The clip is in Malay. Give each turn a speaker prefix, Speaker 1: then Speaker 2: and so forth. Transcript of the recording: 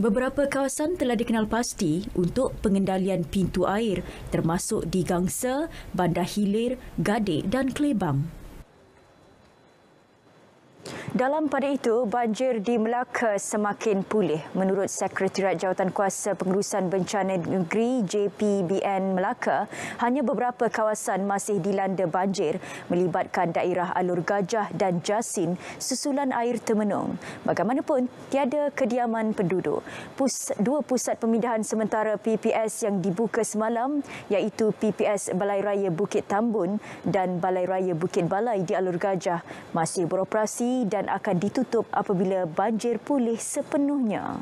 Speaker 1: Beberapa kawasan telah dikenal pasti untuk pengendalian pintu air termasuk di Gangsa, Bandar Hilir, Gade dan Klebang. Dalam pada itu, banjir di Melaka semakin pulih. Menurut Sekretariat Jawatan Kuasa Pengurusan Bencana Negeri JPBN Melaka, hanya beberapa kawasan masih dilanda banjir melibatkan daerah Alur Gajah dan Jasin susulan air temenung. Bagaimanapun, tiada kediaman penduduk. Pus, dua pusat pemindahan sementara PPS yang dibuka semalam iaitu PPS Balai Raya Bukit Tambun dan Balai Raya Bukit Balai di Alur Gajah masih beroperasi dan dan akan ditutup apabila banjir pulih sepenuhnya.